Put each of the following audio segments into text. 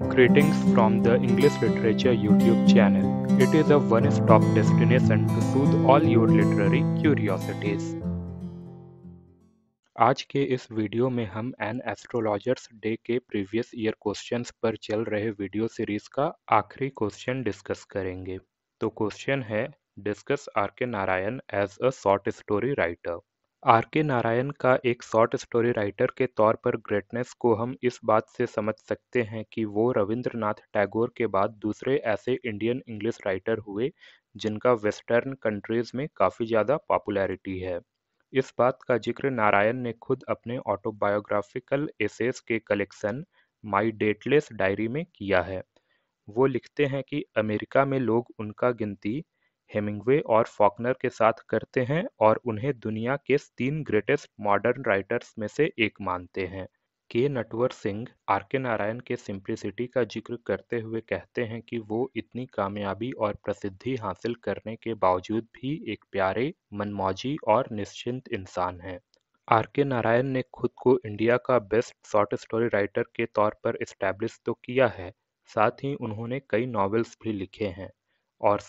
Greetings from the English Literature YouTube channel. It is a one stop destination to soothe all your literary curiosities. आज के इस video में हम an astrologers day के previous year questions पर चल रहे वीडियो सीरीज का आखिरी क्वेश्चन डिस्कस करेंगे तो क्वेश्चन है डिस्कस आर के Narayan as a short story writer R के नारायण का एक शॉर्ट स्टोरी राइटर के तौर पर ग्रेटनेस को हम इस बात से समझ सकते हैं कि वो रविंद्रनाथ टैगोर के बाद दूसरे ऐसे इंडियन इंग्लिश राइटर हुए जिनका वेस्टर्न कंट्रीज़ में काफ़ी ज़्यादा पॉपुलैरिटी है इस बात का जिक्र नारायण ने खुद अपने ऑटोबायोग्राफिकल एसेस के कलेक्शन माई डेटलेस डायरी में किया है वो लिखते हैं कि अमेरिका में लोग उनका गिनती हेमिंग्वे और फॉकनर के साथ करते हैं और उन्हें दुनिया के तीन ग्रेटेस्ट मॉडर्न राइटर्स में से एक मानते हैं के नटवर सिंह आर के नारायण के सिंप्लिसिटी का जिक्र करते हुए कहते हैं कि वो इतनी कामयाबी और प्रसिद्धि हासिल करने के बावजूद भी एक प्यारे मनमौजी और निश्चिंत इंसान हैं आर के नारायण ने खुद को इंडिया का बेस्ट शॉर्ट स्टोरी राइटर के तौर पर इस्टेब्लिश तो किया है साथ ही उन्होंने कई नॉवेल्स भी लिखे हैं और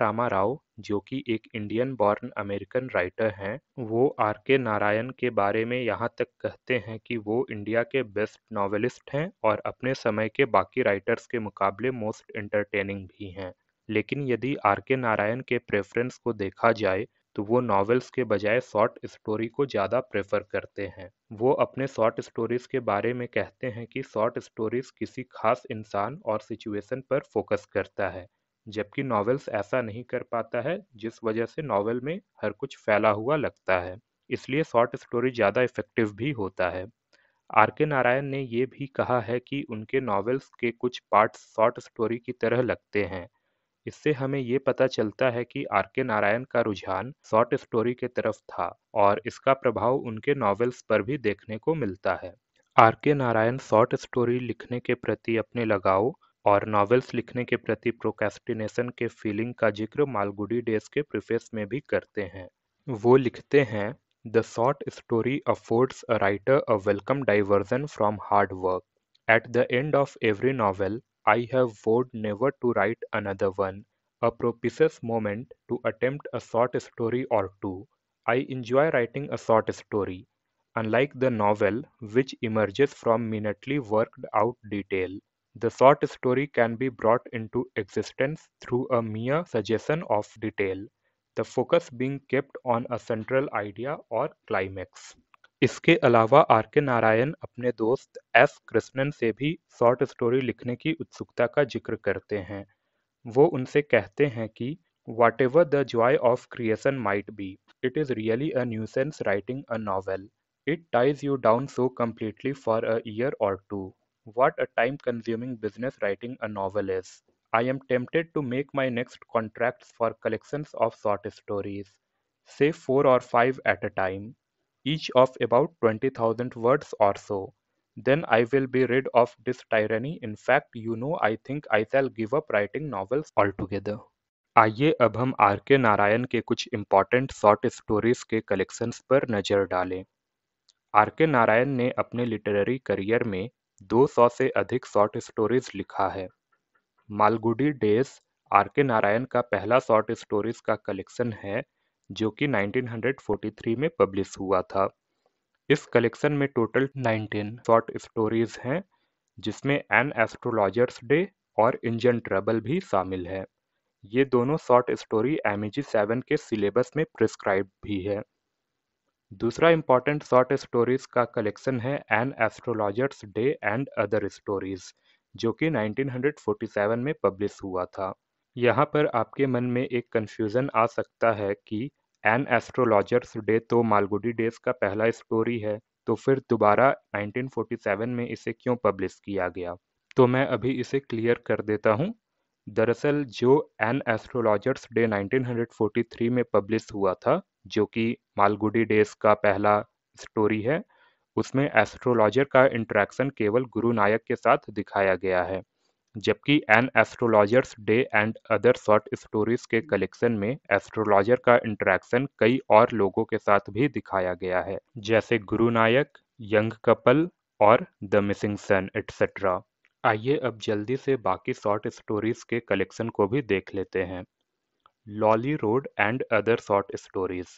रामा राव जो कि एक इंडियन बॉर्न अमेरिकन राइटर हैं वो आर के नारायण के बारे में यहाँ तक कहते हैं कि वो इंडिया के बेस्ट नॉवेलिस्ट हैं और अपने समय के बाकी राइटर्स के मुकाबले मोस्ट इंटरटेनिंग भी हैं लेकिन यदि आर के नारायण के प्रेफरेंस को देखा जाए तो वो नॉवेल्स के बजाय शॉर्ट स्टोरी को ज़्यादा प्रेफर करते हैं वो अपने शॉर्ट स्टोरीज़ के बारे में कहते हैं कि शॉर्ट स्टोरीज़ किसी खास इंसान और सिचुएशन पर फोकस करता है जबकि नॉवेल्स ऐसा नहीं कर पाता है जिस वजह से नॉवेल में हर कुछ फैला हुआ लगता है इसलिए शॉर्ट स्टोरी ज़्यादा इफ़ेक्टिव भी होता है आर के नारायण ने यह भी कहा है कि उनके नॉवेल्स के कुछ पार्ट्स शॉर्ट स्टोरी की तरह लगते हैं इससे हमें ये पता चलता है कि आर के नारायण का रुझान शॉर्ट स्टोरी के तरफ था और इसका प्रभाव उनके नॉवेल्स पर भी देखने को मिलता है आर के नारायण शॉर्ट स्टोरी लिखने के प्रति अपने लगाव और नॉवेल्स लिखने के प्रति प्रोकेस्टिनेशन के फीलिंग का जिक्र मालगुडी डेज के प्रिफेस में भी करते हैं वो लिखते हैं the short story affords a writer a welcome diversion from hard work at the end of every novel I have vowed never to write another one a propitious moment to attempt a short story और too I enjoy writing a short story unlike the novel which emerges from minutely worked out detail The short story can be brought into existence through a mere suggestion of detail, the focus being kept on a central idea or climax. इसके अलावा are के नारायण अपने दोस्त S Krishnan से भी short story लिखने की उत्सुकता का जिक्र करते हैं वो उनसे कहते हैं कि whatever the joy of creation might be it is really a nuisance writing a novel it ties you down so completely for a year और too What a time consuming business writing a novel is. I am tempted to make my next contracts for collections of short stories, say four or five at a time, each of about 20,000 words or so. Then I will be rid of this tyranny. In fact, you know, I think I shall give up writing novels altogether. आइए अब हम are के नारायण के कुछ important short stories के collections पर नज़र डालें आर के नारायण ने अपने लिटरेरी करियर में दो सौ से अधिक शॉर्ट स्टोरीज लिखा है मालगुडी डेज आर के नारायण का पहला शॉर्ट स्टोरीज का कलेक्शन है जो कि 1943 में पब्लिश हुआ था इस कलेक्शन में टोटल 19 शॉर्ट स्टोरीज हैं जिसमें एन एस्ट्रोलॉजर्स डे और इंजन ट्रबल भी शामिल है ये दोनों शॉर्ट स्टोरी एम सेवन के सिलेबस में प्रिस्क्राइब भी है दूसरा इम्पॉर्टेंट शॉर्ट स्टोरीज का कलेक्शन है an astrologers day and other stories जो कि 1947 में पब्लिश हुआ था यहाँ पर आपके मन में एक कन्फ्यूज़न आ सकता है कि एन एस्ट्रोलॉजर्स डे तो मालगुडी डेज का पहला स्टोरी है तो फिर दोबारा 1947 में इसे क्यों पब्लिश किया गया तो मैं अभी इसे क्लियर कर देता हूँ दरअसल जो एन एस्ट्रोलॉजर्स डे 1943 में पब्लिश हुआ था जो कि मालगुडी डेज का पहला स्टोरी है उसमें एस्ट्रोलॉजर का इंट्रैक्शन केवल गुरु नायक के साथ दिखाया गया है जबकि an astrologers day and other short stories के कलेक्शन में एस्ट्रोलॉजर का इंट्रैक्शन कई और लोगों के साथ भी दिखाया गया है जैसे गुरु नायक यंग कपल और द मिसिंग सन एट्सेट्रा आइए अब जल्दी से बाकी शॉर्ट स्टोरीज के कलेक्शन को भी देख लेते हैं Lawley road and other short stories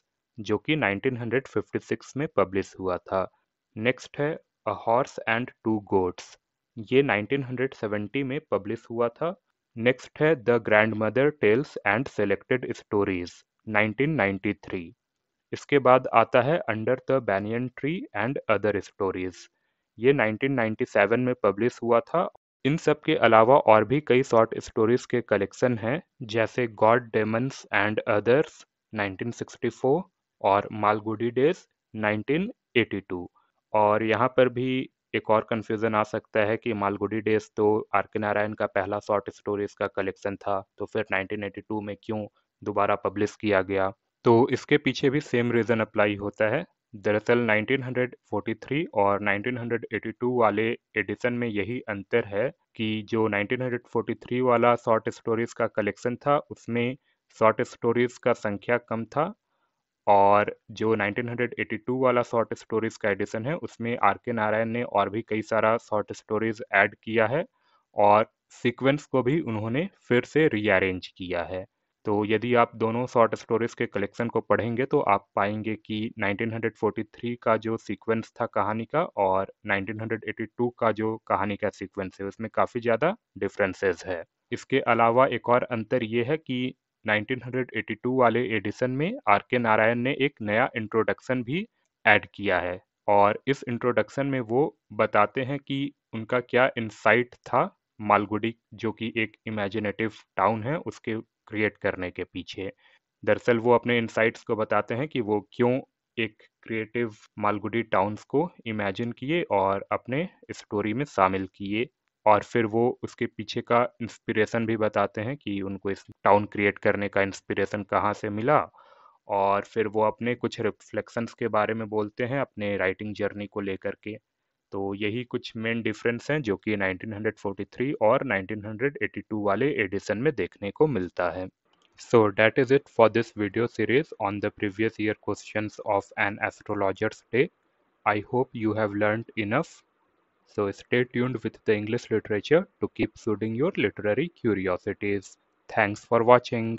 जो कि 1956 में पब्लिश हुआ था नेक्स्ट है a horse and two goats ये 1970 में पब्लिश हुआ था नेक्स्ट है the grandmother tales and selected stories 1993 इसके बाद आता है under the banyan tree and other stories ये 1997 में पब्लिश हुआ था इन सब के अलावा और भी कई शॉर्ट स्टोरीज के कलेक्शन हैं जैसे गॉड डेमन्स एंड अदर्स 1964 और मालगुडी डेज 1982 और यहाँ पर भी एक और कन्फ्यूज़न आ सकता है कि मालगुडी डेज तो आर के नारायण का पहला शॉर्ट स्टोरीज का कलेक्शन था तो फिर 1982 में क्यों दोबारा पब्लिश किया गया तो इसके पीछे भी सेम रीज़न अप्लाई होता है दरअसल 1943 और 1982 वाले एडिशन में यही अंतर है कि जो 1943 वाला शॉर्ट स्टोरीज का कलेक्शन था उसमें शॉर्ट स्टोरीज का संख्या कम था और जो 1982 वाला शॉर्ट स्टोरीज का एडिशन है उसमें आर के नारायण ने और भी कई सारा शॉर्ट स्टोरीज ऐड किया है और सीक्वेंस को भी उन्होंने फिर से रीअरेंज किया है तो यदि आप दोनों शॉर्ट स्टोरीज के कलेक्शन को पढ़ेंगे तो आप पाएंगे कि 1943 का जो सीक्वेंस था कहानी का और 1982 का जो कहानी का सीक्वेंस है उसमें काफ़ी ज़्यादा डिफरेंसेस है इसके अलावा एक और अंतर ये है कि 1982 वाले एडिशन में आर के नारायण ने एक नया इंट्रोडक्शन भी ऐड किया है और इस इंट्रोडक्शन में वो बताते हैं कि उनका क्या इंसाइट था मालगुडी जो कि एक इमेजिनेटिव टाउन है उसके क्रिएट करने के पीछे दरअसल वो अपने इनसाइट्स को बताते हैं कि वो क्यों एक क्रिएटिव मालगुडी टाउन्स को इमेजिन किए और अपने स्टोरी में शामिल किए और फिर वो उसके पीछे का इंस्पिरेशन भी बताते हैं कि उनको इस टाउन क्रिएट करने का इंस्पिरेशन कहाँ से मिला और फिर वो अपने कुछ रिफ्लेक्शंस के बारे में बोलते हैं अपने राइटिंग जर्नी को लेकर के तो यही कुछ मेन डिफरेंस हैं जो कि 1943 और 1982 वाले एडिशन में देखने को मिलता है so that is it for this video series on the previous year question of an astrologers day I hope you have learn enough so stay tuned with the English literature to keep soothing your literary curiosities thanks for watching